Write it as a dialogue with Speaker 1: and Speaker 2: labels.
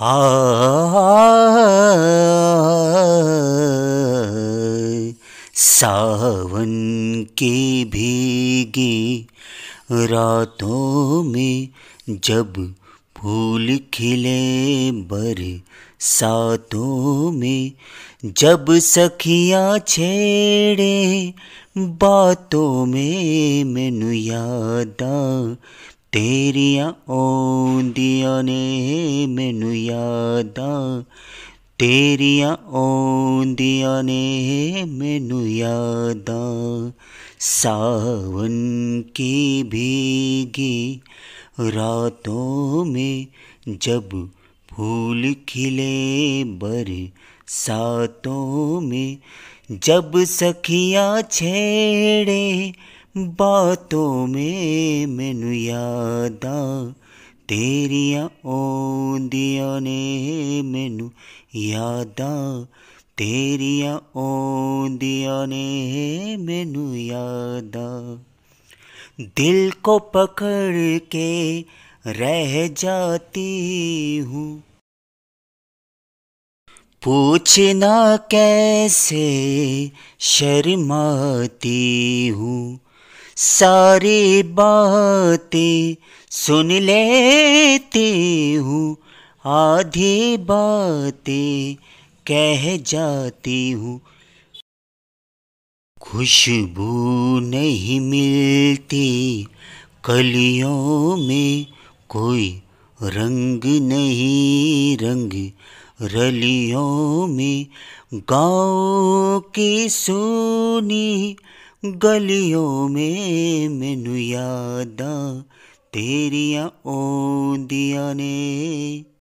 Speaker 1: आ सावन की भीगी रातों में जब फूल खिले बर सातों में जब सखियाँ छेड़े बातों में मैनू यादा तेरिया ओ दिया ने मैनु याद तेरिया ओ दिया ने मैनु याद सावन की भीगी रातों में जब फूल खिले बर सातों में जब सखियाँ छेड़े बातों में मैनु याद तेरिया ओंदिया ने मैनु याद तेरिया ओंदिया ने मैनु याद दिल को पकड़ के रह जाती हूँ पूछना कैसे शर्माती हूँ सारी बातें सुन लेती हूँ आधी बातें कह जाती हूँ खुशबू नहीं मिलती कलियों में कोई रंग नहीं रंग रलियों में गाँव की सुनी ਗਲੀਆਂ ਮੇ ਮੈਨੂੰ ਯਾਦਾਂ ਤੇਰੀਆਂ ਆਉਂਦੀਆਂ ਨੇ